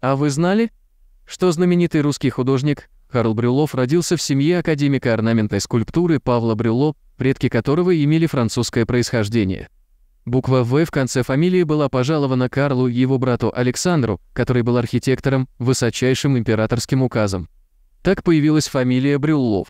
А вы знали, что знаменитый русский художник Карл Брюлов родился в семье академика орнамента и скульптуры Павла Брюло, предки которого имели французское происхождение. Буква «В» в конце фамилии была пожалована Карлу и его брату Александру, который был архитектором, высочайшим императорским указом. Так появилась фамилия Брюллов.